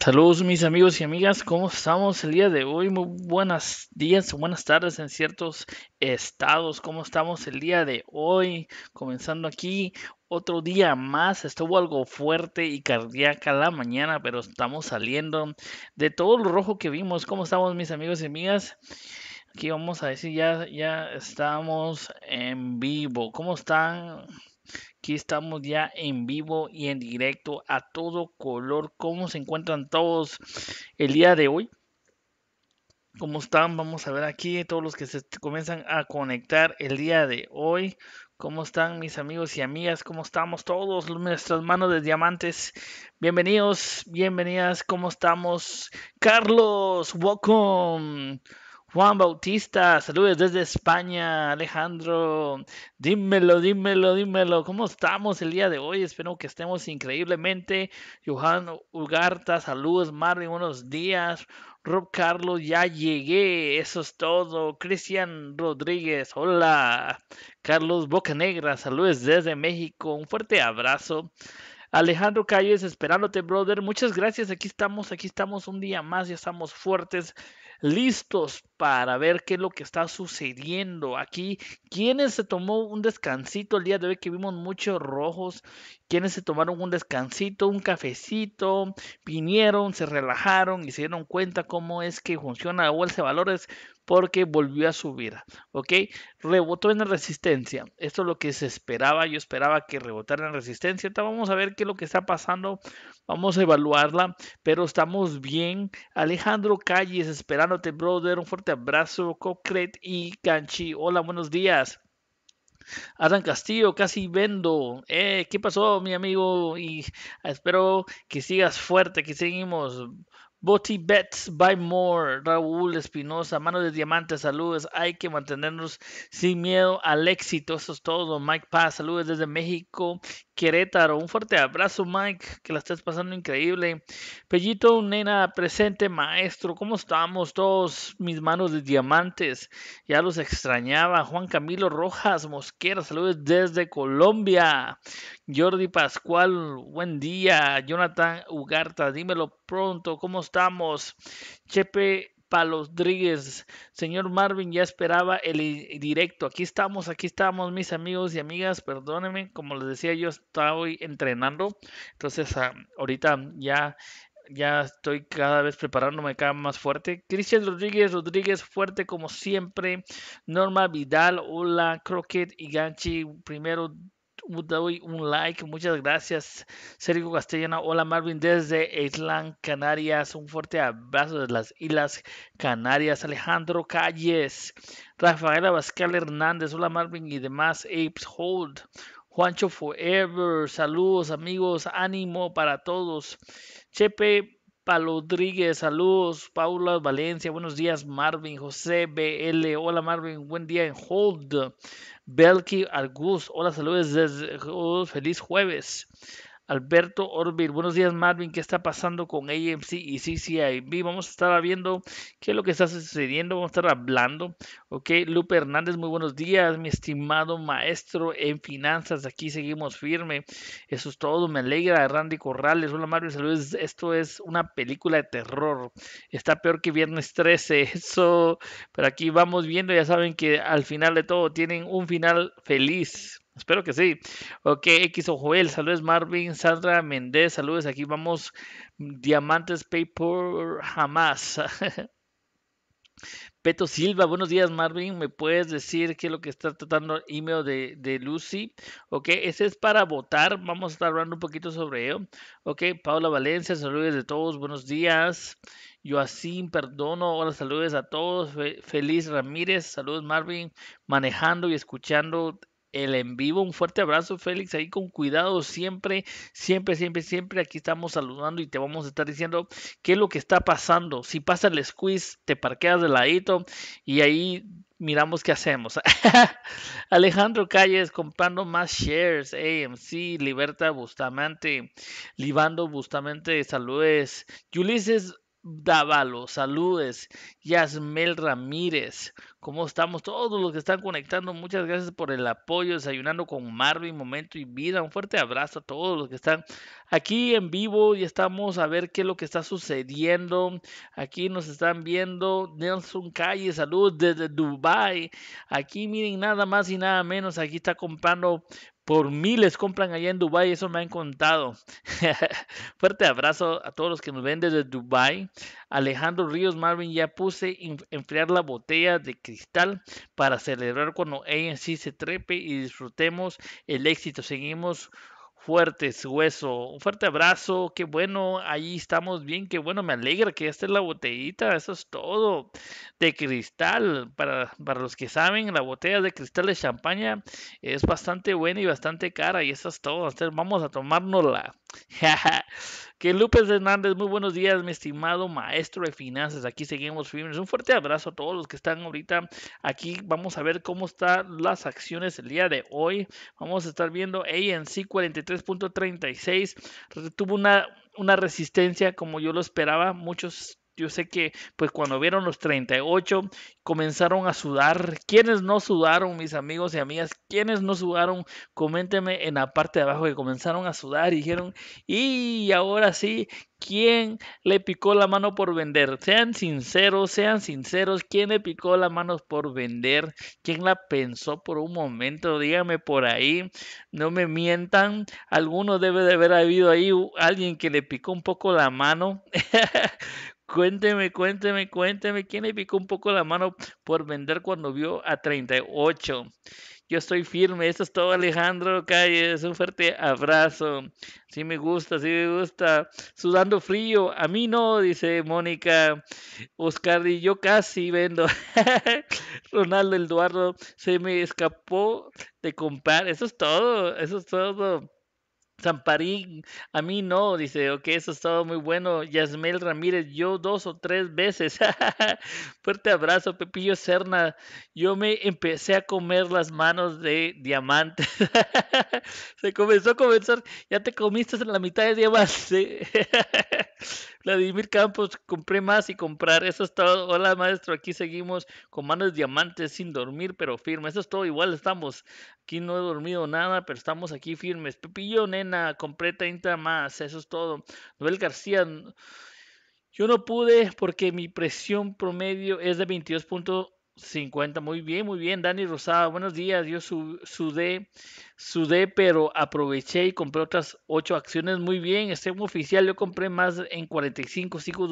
Saludos mis amigos y amigas, ¿cómo estamos el día de hoy? Muy buenos días, buenas tardes en ciertos estados, ¿cómo estamos el día de hoy? Comenzando aquí otro día más, estuvo algo fuerte y cardíaca la mañana, pero estamos saliendo de todo lo rojo que vimos, ¿cómo estamos mis amigos y amigas? Aquí vamos a decir, ya, ya estamos en vivo, ¿cómo están aquí estamos ya en vivo y en directo a todo color. ¿Cómo se encuentran todos el día de hoy? ¿Cómo están? Vamos a ver aquí todos los que se comienzan a conectar el día de hoy. ¿Cómo están mis amigos y amigas? ¿Cómo estamos todos? Nuestras manos de diamantes. Bienvenidos, bienvenidas. ¿Cómo estamos? Carlos, welcome. Juan Bautista, saludos desde España. Alejandro, dímelo, dímelo, dímelo. ¿Cómo estamos el día de hoy? Espero que estemos increíblemente. Johan Ugarta, saludos, Marvin, buenos días. Rob Carlos, ya llegué, eso es todo. Cristian Rodríguez, hola. Carlos Bocanegra, saludos desde México, un fuerte abrazo. Alejandro Calles, esperándote, brother. Muchas gracias. Aquí estamos, aquí estamos un día más. Ya estamos fuertes, listos para ver qué es lo que está sucediendo aquí. ¿Quiénes se tomó un descansito el día de hoy que vimos muchos rojos? ¿Quiénes se tomaron un descansito, un cafecito? Vinieron, se relajaron y se dieron cuenta cómo es que funciona la bolsa de valores, porque volvió a subir, ¿ok? Rebotó en la resistencia, esto es lo que se esperaba, yo esperaba que rebotara en resistencia, Entonces vamos a ver qué es lo que está pasando, vamos a evaluarla, pero estamos bien. Alejandro Calles, esperándote, brother, un fuerte abrazo, Cocret y Canchi, hola, buenos días. Adam Castillo, casi vendo. Eh, ¿Qué pasó, mi amigo? Y espero que sigas fuerte, que seguimos. Boti Bets, by More, Raúl Espinosa, Mano de diamantes. saludos. Hay que mantenernos sin miedo al éxito. Eso es todo. Mike Paz, saludos desde México, Querétaro. Un fuerte abrazo, Mike, que la estés pasando increíble. Pellito, nena, presente, maestro. ¿Cómo estamos todos? Mis manos de diamantes. Ya los extrañaba. Juan Camilo Rojas Mosquera, saludos desde Colombia. Jordi Pascual, buen día. Jonathan Ugarta, dímelo pronto. ¿Cómo estamos? Chepe Palos Rodríguez, señor Marvin, ya esperaba el directo. Aquí estamos, aquí estamos, mis amigos y amigas. Perdónenme, como les decía, yo estaba hoy entrenando. Entonces, ah, ahorita ya ya estoy cada vez preparándome cada más fuerte. Cristian Rodríguez, Rodríguez fuerte como siempre. Norma Vidal, hola, Croquet y Ganchi, primero doy un like. Muchas gracias, Sergio Castellano. Hola, Marvin, desde Island, Canarias. Un fuerte abrazo de las Islas Canarias. Alejandro Calles, Rafaela Vascal Hernández. Hola, Marvin y demás. Apes Hold. Juancho Forever. Saludos, amigos. Ánimo para todos. Chepe Rodríguez, saludos. Paula Valencia, buenos días. Marvin, José BL, hola Marvin, buen día en Hold. Belky, Argus, hola, saludos desde oh, feliz jueves. Alberto Orbir. Buenos días, Marvin. ¿Qué está pasando con AMC y CCIB? Vamos a estar viendo qué es lo que está sucediendo. Vamos a estar hablando. Ok, Lupe Hernández, muy buenos días, mi estimado maestro en finanzas. Aquí seguimos firme. Eso es todo. Me alegra. Randy Corrales. Hola, Marvin. Saludos. Esto es una película de terror. Está peor que Viernes 13. Eso. Pero aquí vamos viendo. Ya saben que al final de todo tienen un final feliz. Espero que sí. Ok, X o Joel, saludos Marvin, Sandra Méndez, saludos. Aquí vamos, mm, Diamantes Paper jamás. Peto Silva, buenos días Marvin, ¿me puedes decir qué es lo que está tratando el email de, de Lucy? Ok, ese es para votar, vamos a estar hablando un poquito sobre ello. Ok, Paula Valencia, saludos de todos, buenos días. Joacín Perdono, hola, saludos a todos. Feliz Ramírez, saludos Marvin, manejando y escuchando el en vivo. Un fuerte abrazo, Félix. Ahí con cuidado siempre, siempre, siempre, siempre. Aquí estamos saludando y te vamos a estar diciendo qué es lo que está pasando. Si pasa el squeeze, te parqueas de ladito y ahí miramos qué hacemos. Alejandro Calles comprando más shares, AMC, Liberta Bustamante, Libando Bustamante, saludes. Ulises Dávalo, saludes, Yasmel Ramírez, ¿cómo estamos? Todos los que están conectando, muchas gracias por el apoyo, desayunando con Marvin, Momento y Vida, un fuerte abrazo a todos los que están aquí en vivo y estamos a ver qué es lo que está sucediendo. Aquí nos están viendo Nelson Calle, salud desde Dubai. Aquí miren nada más y nada menos, aquí está comprando por miles compran allá en Dubai, eso me han contado. Fuerte abrazo a todos los que nos ven desde Dubai. Alejandro Ríos Marvin, ya puse enfriar la botella de cristal para celebrar cuando sí se trepe y disfrutemos el éxito. Seguimos fuertes, hueso. Un fuerte abrazo, qué bueno, ahí estamos bien, qué bueno, me alegra que esta esté la botellita, eso es todo. De cristal, para, para los que saben, la botella de cristal de champaña es bastante buena y bastante cara, y eso es todo. vamos a tomárnosla. que López Hernández, muy buenos días, mi estimado maestro de finanzas. Aquí seguimos firmes. Un fuerte abrazo a todos los que están ahorita aquí. Vamos a ver cómo están las acciones el día de hoy. Vamos a estar viendo ANC 43.36. Tuvo una, una resistencia como yo lo esperaba. Muchos yo sé que pues cuando vieron los 38 comenzaron a sudar. ¿Quiénes no sudaron, mis amigos y amigas? ¿Quiénes no sudaron? Coméntenme en la parte de abajo que comenzaron a sudar dijeron, y ahora sí, ¿quién le picó la mano por vender? Sean sinceros, sean sinceros, ¿quién le picó la mano por vender? ¿Quién la pensó por un momento? Díganme por ahí, no me mientan, alguno debe de haber habido ahí alguien que le picó un poco la mano. Cuénteme, cuénteme, cuénteme, ¿quién le picó un poco la mano por vender cuando vio a 38? Yo estoy firme, Eso es todo Alejandro Calles, un fuerte abrazo. Sí me gusta, sí me gusta. Sudando frío, a mí no, dice Mónica. Oscar, y yo casi vendo. Ronaldo Eduardo, se me escapó de comprar. Eso es todo, eso es todo. Zamparín, a mí no, dice, ok, eso ha muy bueno. Yasmel Ramírez, yo dos o tres veces. Fuerte abrazo, Pepillo Serna. Yo me empecé a comer las manos de diamantes. Se comenzó a comenzar, ya te comiste en la mitad de diamante. Vladimir Campos, compré más y comprar. Eso es todo. Hola, maestro. Aquí seguimos con manos de diamantes sin dormir, pero firme. Eso es todo. Igual estamos. Aquí no he dormido nada, pero estamos aquí firmes. Pepillo, nena completa compré 30 más, eso es todo. Noel García, yo no pude porque mi presión promedio es de 22.50. Muy bien, muy bien. Dani Rosada, buenos días. Yo su, sudé, sudé, pero aproveché y compré otras 8 acciones. Muy bien, este oficial, yo compré más en 45, sigo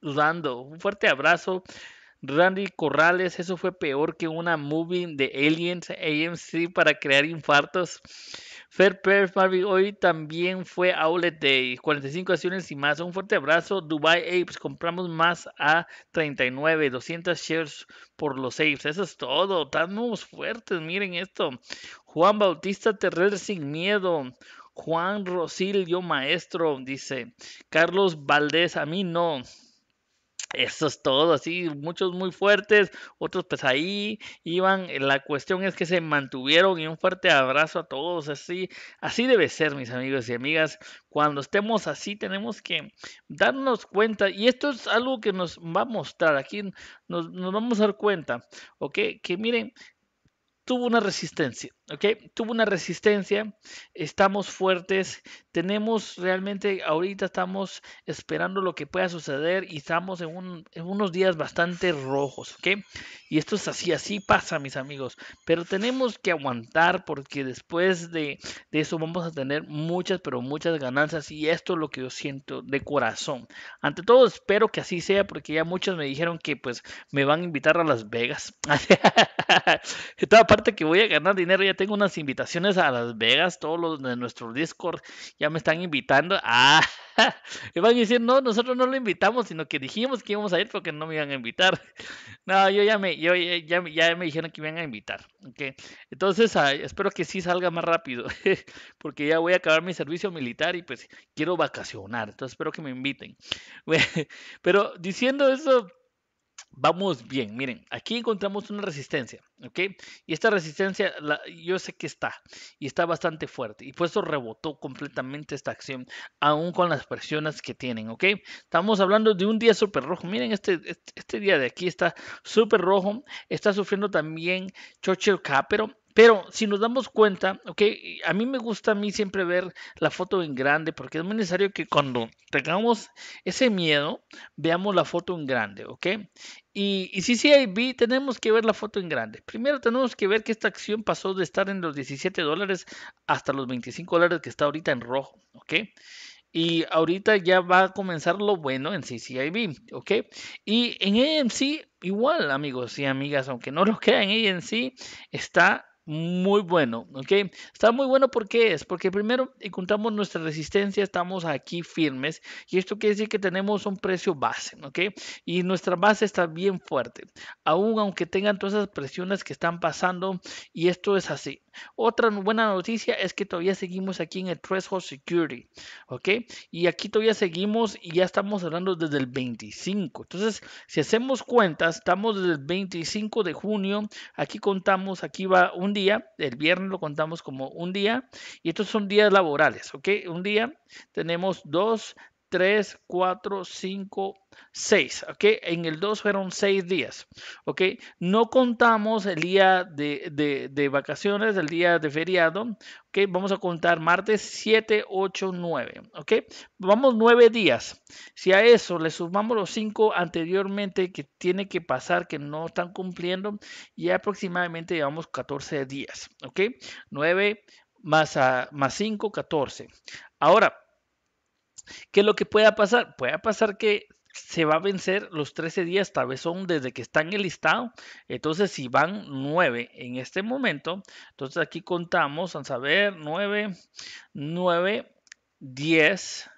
dudando. Un fuerte abrazo. Randy Corrales, eso fue peor que una movie de Aliens AMC para crear infartos. Fair pers Marvin, hoy también fue Outlet Day. 45 acciones y más. Un fuerte abrazo. Dubai Apes, compramos más a 39, 200 shares por los Apes. Eso es todo. Estamos fuertes, miren esto. Juan Bautista Terrer, sin miedo. Juan Rosilio Maestro, dice. Carlos Valdés, a mí no. Eso es todo, así, muchos muy fuertes, otros pues ahí iban, eh, la cuestión es que se mantuvieron y un fuerte abrazo a todos, así, así debe ser, mis amigos y amigas, cuando estemos así tenemos que darnos cuenta, y esto es algo que nos va a mostrar, aquí nos, nos vamos a dar cuenta, ok, que miren, tuvo una resistencia, Tuvo una resistencia, estamos fuertes, tenemos realmente, ahorita estamos esperando lo que pueda suceder y estamos en, unos días bastante rojos, ¿ok? Y esto es así, así pasa, mis amigos, pero tenemos que aguantar porque después de, de eso vamos a tener muchas, pero muchas ganancias y esto es lo que yo siento de corazón. Ante todo, espero que así sea porque ya muchos me dijeron que pues me van a invitar a Las Vegas. Esta parte que voy a ganar dinero ya tengo unas invitaciones a Las Vegas, todos los de nuestro Discord ya me están invitando. Ah, van a decir, no, nosotros no lo invitamos, sino que dijimos que íbamos a ir porque no me iban a invitar. No, yo ya me, ya, me dijeron que me iban a invitar. Okay. Entonces, espero que sí salga más rápido, porque ya voy a acabar mi servicio militar y pues quiero vacacionar. Entonces, espero que me inviten. Pero diciendo eso Vamos bien, miren, aquí encontramos una resistencia, ¿ok? Y esta resistencia yo sé que está, y está bastante fuerte, y por eso rebotó completamente esta acción, aún con las presiones que tienen, ¿ok? Estamos hablando de un día súper rojo, miren, este, este, este, día de aquí está súper rojo, está sufriendo también Churchill Capero. Pero si nos damos cuenta, ok, a mí me gusta a mí siempre ver la foto en grande, porque es necesario que cuando tengamos ese miedo, veamos la foto en grande, ok. Y, y si tenemos que ver la foto en grande. Primero tenemos que ver que esta acción pasó de estar en los 17 dólares hasta los 25 dólares que está ahorita en rojo, ok. Y ahorita ya va a comenzar lo bueno en CCIB, ¿ok? Y en AMC, igual, amigos y amigas, aunque no lo crean, AMC está muy bueno, ¿ok? Está muy bueno porque es, porque primero encontramos nuestra resistencia, estamos aquí firmes y esto quiere decir que tenemos un precio base, ¿ok? Y nuestra base está bien fuerte, aún aunque tengan todas esas presiones que están pasando y esto es así. Otra buena noticia es que todavía seguimos aquí en el Threshold Security, ¿ok? Y aquí todavía seguimos y ya estamos hablando desde el 25. Entonces, si hacemos cuentas, estamos desde el 25 de junio, aquí contamos, aquí va un día, el viernes lo contamos como un día, y estos son días laborales, ¿ok? Un día tenemos dos, 3, 4, 5, 6. ¿Ok? En el 2 fueron 6 días. ¿Ok? No contamos el día de, vacaciones, el día de feriado. ¿Ok? Vamos a contar martes 7, 8, 9. ¿Ok? Vamos 9 días. Si a eso le sumamos los 5 anteriormente que tiene que pasar, que no están cumpliendo, ya aproximadamente llevamos 14 días. ¿Ok? 9 más, más 5, 14. Ahora, ¿Qué es lo que pueda pasar? Puede pasar que se va a vencer los 13 días, tal vez son desde que están en el listado. Entonces, si van 9 en este momento, entonces aquí contamos, vamos a ver, 9, 9, 10,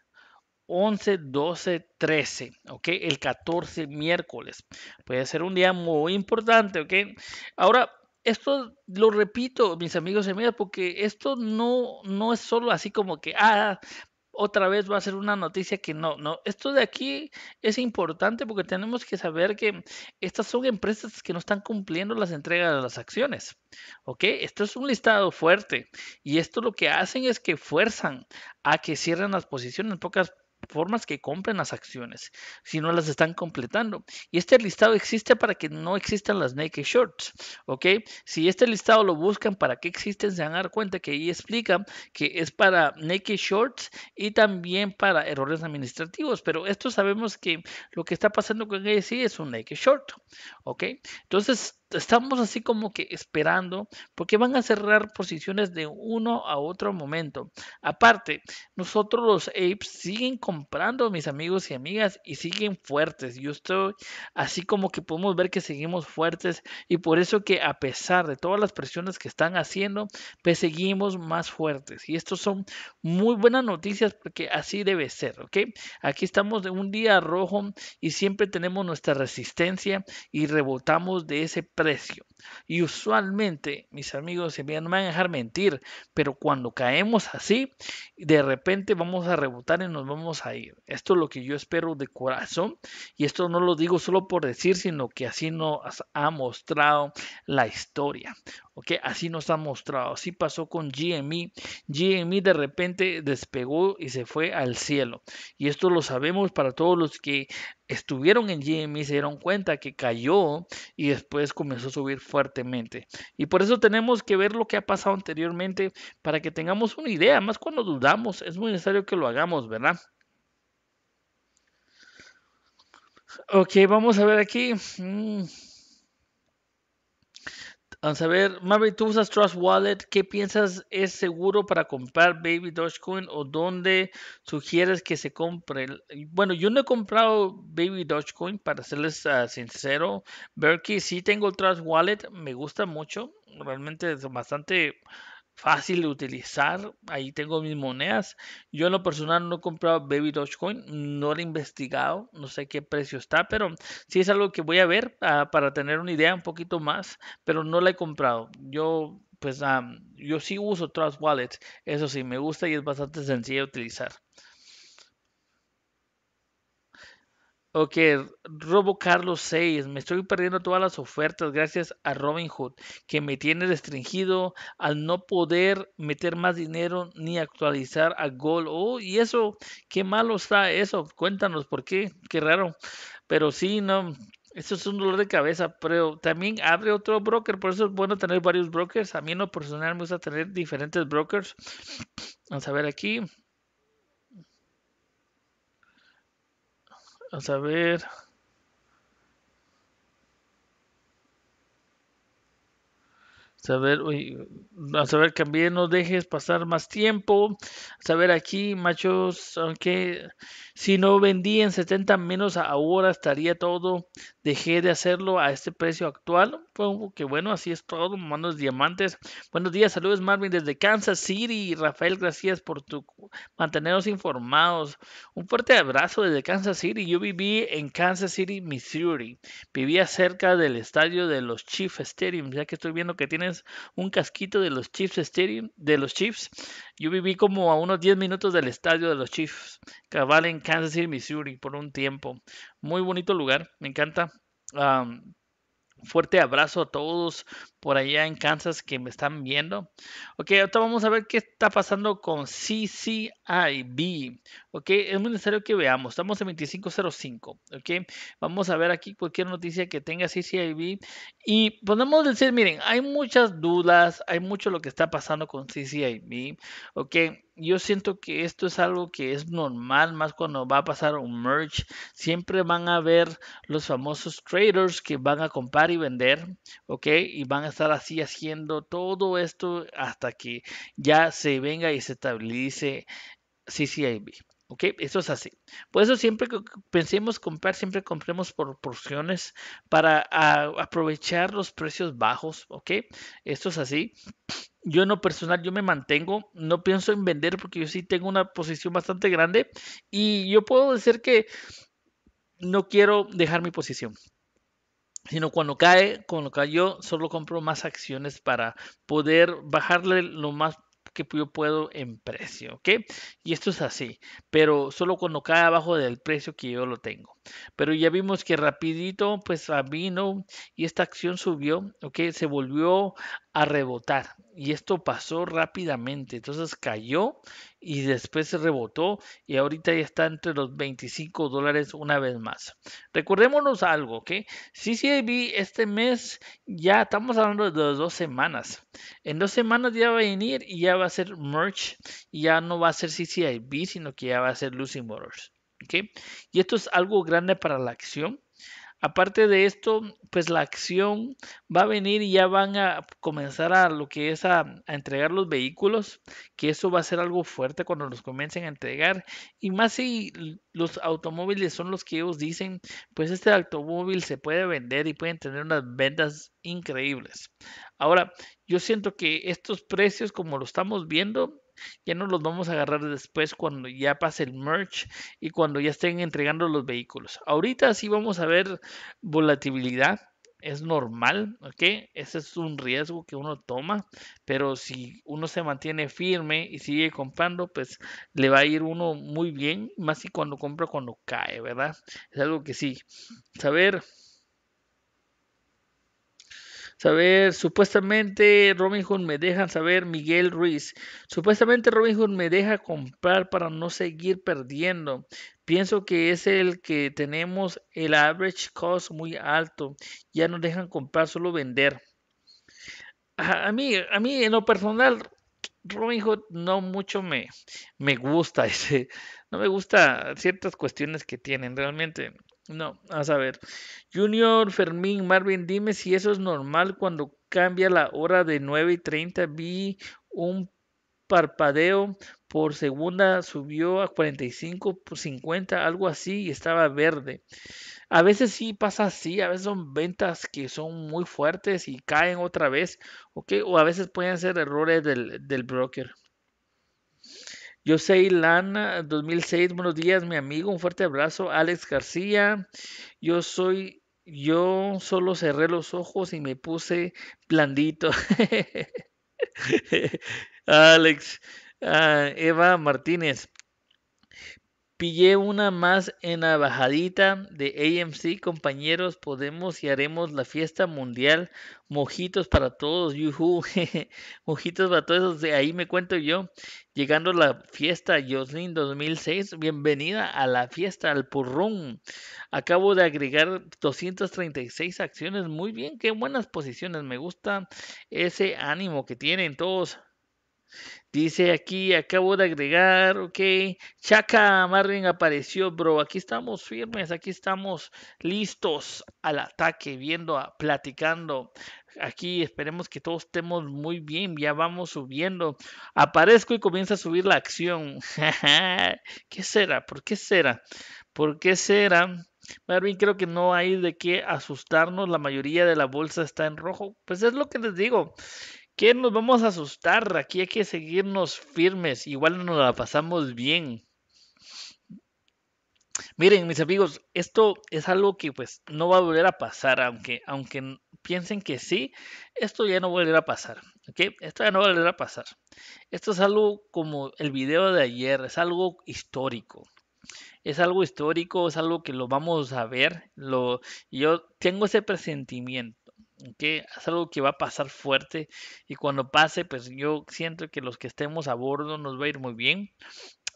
11, 12, 13, ¿ok? El 14 miércoles. Puede ser un día muy importante, ¿ok? Ahora, esto lo repito, mis amigos y amigas, porque esto no, no es solo así como que, ah, otra vez va a ser una noticia que no, no. Esto de aquí es importante porque tenemos que saber que estas son empresas que no están cumpliendo las entregas de las acciones. ¿Ok? Esto es un listado fuerte y esto lo que hacen es que fuerzan a que cierren las posiciones. En pocas formas que compren las acciones si no las están completando. Y este listado existe para que no existan las naked shorts, ¿ok? Si este listado lo buscan para que existen, se van a dar cuenta que ahí explica que es para naked shorts y también para errores administrativos, pero esto sabemos que lo que está pasando con sí es un naked short, ¿ok? Entonces, estamos así como que esperando porque van a cerrar posiciones de uno a otro momento. Aparte, nosotros los apes siguen comprando, mis amigos y amigas, y siguen fuertes. Yo estoy así como que podemos ver que seguimos fuertes y por eso que a pesar de todas las presiones que están haciendo, pues seguimos más fuertes. Y esto son muy buenas noticias porque así debe ser, ¿ok? Aquí estamos de un día rojo y siempre tenemos nuestra resistencia y rebotamos de ese y usualmente, mis amigos se no me van a dejar mentir, pero cuando caemos así, de repente vamos a rebotar y nos vamos a ir. Esto es lo que yo espero de corazón y esto no lo digo solo por decir, sino que así nos ha mostrado la historia. Ok, así nos ha mostrado. Así pasó con GME. GME de repente despegó y se fue al cielo. Y esto lo sabemos para todos los que estuvieron en GME se dieron cuenta que cayó y después comenzó a subir fuertemente. Y por eso tenemos que ver lo que ha pasado anteriormente para que tengamos una idea. Más cuando dudamos, es muy necesario que lo hagamos, ¿verdad? Ok, vamos a ver aquí. Mm. Vamos a ver, Maverick, ¿tú usas Trust Wallet? ¿Qué piensas es seguro para comprar Baby Dogecoin o dónde sugieres que se compre? Bueno, yo no he comprado Baby Dogecoin, para serles ah, sincero. Berkey, sí tengo Trust Wallet, me gusta mucho, realmente es bastante fácil de utilizar. Ahí tengo mis monedas. Yo en lo personal no he comprado Baby Dogecoin, no lo he investigado, no sé qué precio está, pero sí es algo que voy a ver ah, para tener una idea un poquito más, pero no la he comprado. Yo pues yo sí uso Trust Wallet, eso sí, me gusta y es bastante sencillo de utilizar. Ok, Robo Carlos 6. Me estoy perdiendo todas las ofertas gracias a robin hood que me tiene restringido al no poder meter más dinero ni actualizar a Gold. Oh, y eso, qué malo está eso. Cuéntanos por qué, qué raro. Pero sí, no, eso es un dolor de cabeza, pero también abre otro broker, por eso es bueno tener varios brokers. A mí no personalmente personal me gusta tener diferentes brokers. Vamos a ver aquí. a saber. saber, a saber, también no dejes pasar más tiempo, a saber aquí, machos, aunque si no vendí en 70 menos ahora estaría todo, dejé de hacerlo a este precio actual, bueno, que bueno, así es todo, manos diamantes, buenos días, saludos Marvin desde Kansas City, Rafael, gracias por tu mantenernos informados, un fuerte abrazo desde Kansas City, yo viví en Kansas City, Missouri, vivía cerca del estadio de los Chiefs Stadium, ya que estoy viendo que tienen un casquito de los Chiefs Stadium, de los Chiefs. Yo viví como a unos 10 minutos del estadio de los Chiefs, cabal en Kansas City, Missouri, por un tiempo. Muy bonito lugar, me encanta fuerte abrazo a todos por allá en Kansas que me están viendo. Ok, ahora vamos a ver qué está pasando con CCIB. Ok, es muy necesario que veamos. Estamos en 2505. Ok, vamos a ver aquí cualquier noticia que tenga CCIB. Y podemos decir, miren, hay muchas dudas, hay mucho lo que está pasando con CCIB. Ok yo siento que esto es algo que es normal, más cuando va a pasar un merge. Siempre van a ver los famosos traders que van a comprar y vender, ¿ok? Y van a estar así haciendo todo esto hasta que ya se venga y se estabilice CCIB. ¿Ok? Eso es así. Por eso siempre que pensemos comprar, siempre compremos por porciones para aprovechar los precios bajos. ¿Ok? Esto es así. Yo en lo personal, yo me mantengo, no pienso en vender porque yo sí tengo una posición bastante grande y yo puedo decir que no quiero dejar mi posición sino cuando cae, cuando cayó, solo compro más acciones para poder bajarle lo más que yo puedo en precio, ¿ok? Y esto es así, pero solo cuando cae abajo del precio que yo lo tengo. Pero ya vimos que rapidito pues ah, vino y esta acción subió, ok, se volvió a rebotar y esto pasó rápidamente, entonces cayó y después se rebotó y ahorita ya está entre los 25 dólares una vez más. Recordémonos algo, ok, CCIB este mes ya estamos hablando de dos semanas, en dos semanas ya va a venir y ya va a ser merch, ya no va a ser CCIB, sino que ya va a ser Lucy Motors. Y esto es algo grande para la acción. Aparte de esto, pues la acción va a venir y ya van a comenzar a lo que es a, entregar los vehículos, que eso va a ser algo fuerte cuando los comiencen a entregar. Y más si los automóviles son los que ellos dicen, pues este automóvil se puede vender y pueden tener unas ventas increíbles. Ahora, yo siento que estos precios, como lo estamos viendo, ya no los vamos a agarrar después cuando ya pase el merch y cuando ya estén entregando los vehículos. Ahorita sí vamos a ver volatilidad, es normal, ¿ok? Ese es un riesgo que uno toma, pero si uno se mantiene firme y sigue comprando, pues le va a ir uno muy bien, más si cuando compra cuando cae, ¿verdad? Es algo que sí, saber saber, supuestamente Robin Hood me dejan saber Miguel Ruiz, supuestamente Robin Hood me deja comprar para no seguir perdiendo. Pienso que es el que tenemos el average cost muy alto. Ya nos dejan comprar, solo vender. A, mí, a mí en lo personal, Robin Hood no mucho me, me gusta. Ese, no me gusta ciertas cuestiones que tienen realmente. No, a saber. Junior, Fermín, Marvin, dime si eso es normal cuando cambia la hora de 9 y 30. Vi un parpadeo por segunda, subió a 45 50, algo así, y estaba verde. A veces sí pasa así, a veces son ventas que son muy fuertes y caen otra vez, O a veces pueden ser errores del broker soy Lana 2006, buenos días, mi amigo, un fuerte abrazo. Alex García, yo soy yo solo cerré los ojos y me puse blandito. Alex, ah, Eva Martínez, Pillé una más en la bajadita de AMC, compañeros. Podemos y haremos la fiesta mundial. Mojitos para todos, yuhu. Mojitos para todos, de ahí me cuento yo. Llegando la fiesta Jocelyn 2006, bienvenida a la fiesta, al purrón. Acabo de agregar 236 acciones. Muy bien, qué buenas posiciones. Me gusta ese ánimo que tienen todos. Dice aquí, acabo de agregar, ok. Chaca Marvin apareció, bro. Aquí estamos firmes, aquí estamos listos al ataque, viendo, ah, platicando. Aquí esperemos que todos estemos muy bien, ya vamos subiendo. Aparezco y comienza a subir la acción. ¿Qué será? ¿Por qué será? ¿Por qué será? Marvin, creo que no hay de qué asustarnos. La mayoría de la bolsa está en rojo. Pues es lo que les digo. ¿Qué nos vamos a asustar? Aquí hay que seguirnos firmes. Igual nos la pasamos bien. Miren, mis amigos, esto es algo que pues no va a volver a pasar, aunque, aunque piensen que sí, esto ya no va a volver a pasar, Esto ya no va a volver a pasar. Esto es algo como el video de ayer, es algo histórico. Es algo histórico, es algo que lo vamos a ver. Lo, yo tengo ese presentimiento que es algo que va a pasar fuerte y cuando pase, pues yo siento que los que estemos a bordo nos va a ir muy bien.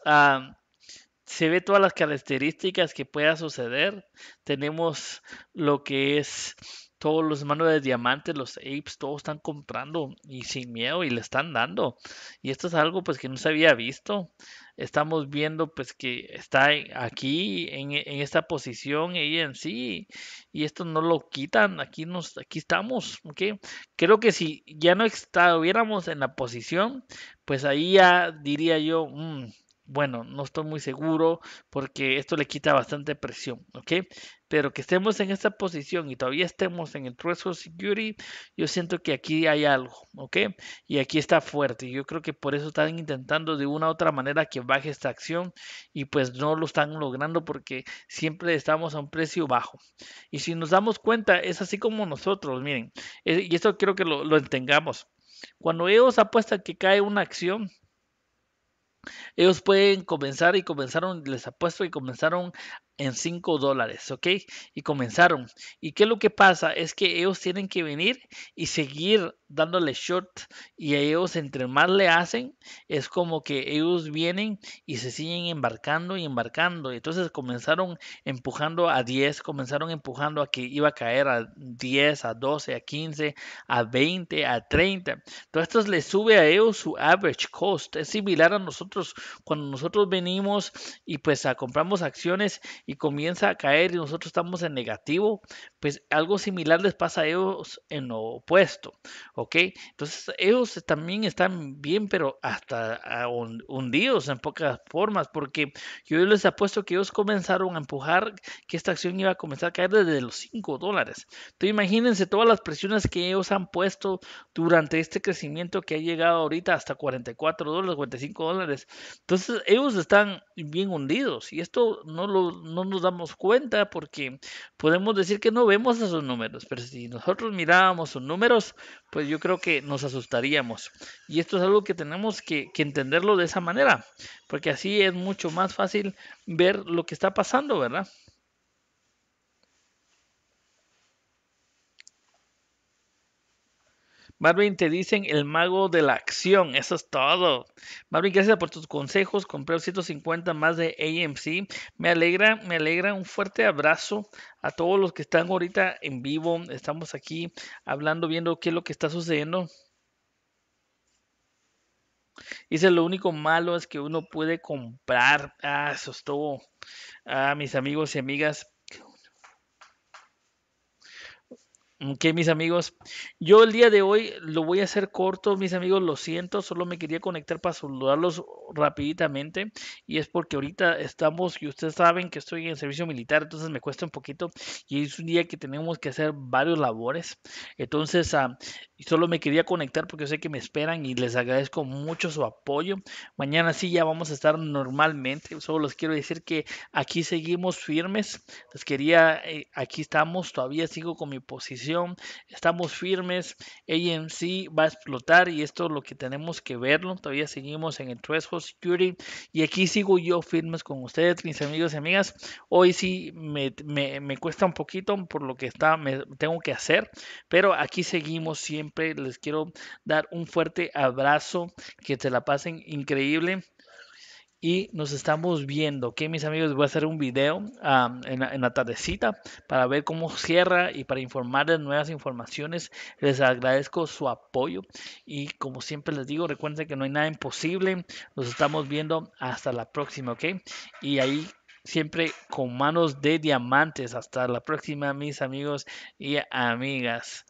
Ah, se ve todas las características que pueda suceder. Tenemos lo que es todos los manos de diamantes, los apes, todos están comprando y sin miedo y le están dando. Y esto es algo pues que no se había visto estamos viendo pues que está aquí en, esta posición y en sí y esto no lo quitan, aquí, nos, aquí estamos, ¿okay? Creo que si ya no estuviéramos en la posición, pues ahí ya diría yo, mmm, bueno, no estoy muy seguro porque esto le quita bastante presión, ¿ok? Pero que estemos en esta posición y todavía estemos en el Trust Security, yo siento que aquí hay algo, ¿ok? Y aquí está fuerte. Yo creo que por eso están intentando de una u otra manera que baje esta acción y pues no lo están logrando porque siempre estamos a un precio bajo. Y si nos damos cuenta, es así como nosotros, miren, eh, y esto quiero que lo, lo entendamos. Cuando ellos apuestan que cae una acción, ellos pueden comenzar y comenzaron, les apuesto y comenzaron en 5 dólares, ¿ok? Y comenzaron. ¿Y qué lo que pasa? Es que ellos tienen que venir y seguir dándole short y ellos entre más le hacen, es como que ellos vienen y se siguen embarcando y embarcando. Entonces comenzaron empujando a 10, comenzaron empujando a que iba a caer a 10, a 12, a 15, a 20, a 30. Todo esto les sube a ellos su average cost. Es similar a nosotros cuando nosotros venimos y pues a, compramos acciones y comienza a caer y nosotros estamos en negativo, pues algo similar les pasa a ellos en lo opuesto, ¿ok? Entonces ellos también están bien, pero hasta ah, hundidos en pocas formas, porque yo les apuesto que ellos comenzaron a empujar que esta acción iba a comenzar a caer desde los 5 dólares. Entonces imagínense todas las presiones que ellos han puesto durante este crecimiento que ha llegado ahorita hasta 44 dólares, 45 dólares. Entonces ellos están bien hundidos y esto no lo no nos damos cuenta porque podemos decir que no vemos esos números, pero si nosotros mirábamos sus números, pues yo creo que nos asustaríamos. Y esto es algo que tenemos que, que entenderlo de esa manera, porque así es mucho más fácil ver lo que está pasando, ¿verdad? Marvin, te dicen el mago de la acción. Eso es todo. Marvin, gracias por tus consejos. Compré 150 más de AMC. Me alegra, me alegra. Un fuerte abrazo a todos los que están ahorita en vivo. Estamos aquí hablando, viendo qué es lo que está sucediendo. Dice, lo único malo es que uno puede comprar. Ah, eso todo. Ah, mis amigos y amigas, Ok, mis amigos, yo el día de hoy lo voy a hacer corto, mis amigos, lo siento, solo me quería conectar para saludarlos rapiditamente y es porque ahorita estamos, y ustedes saben que estoy en servicio militar, entonces me cuesta un poquito y es un día que tenemos que hacer varios labores. Entonces, a... Ah, y solo me quería conectar porque sé que me esperan y les agradezco mucho su apoyo. Mañana sí ya vamos a estar normalmente, solo les quiero decir que aquí seguimos firmes. Les quería, eh, aquí estamos, todavía sigo con mi posición, estamos firmes. AMC va a explotar y esto es lo que tenemos que verlo. Todavía seguimos en el Threshold Security y aquí sigo yo firmes con ustedes, mis amigos y amigas. Hoy sí me, me, cuesta un poquito por lo que está, me, tengo que hacer, pero aquí seguimos siempre les quiero dar un fuerte abrazo, que te la pasen increíble. Y nos estamos viendo, que Mis amigos, voy a hacer un video en, la, tardecita para ver cómo cierra y para informarles nuevas informaciones. Les agradezco su apoyo y como siempre les digo, recuerden que no hay nada imposible. Nos estamos viendo hasta la próxima, ¿ok? Y ahí siempre con manos de diamantes. Hasta la próxima, mis amigos y amigas.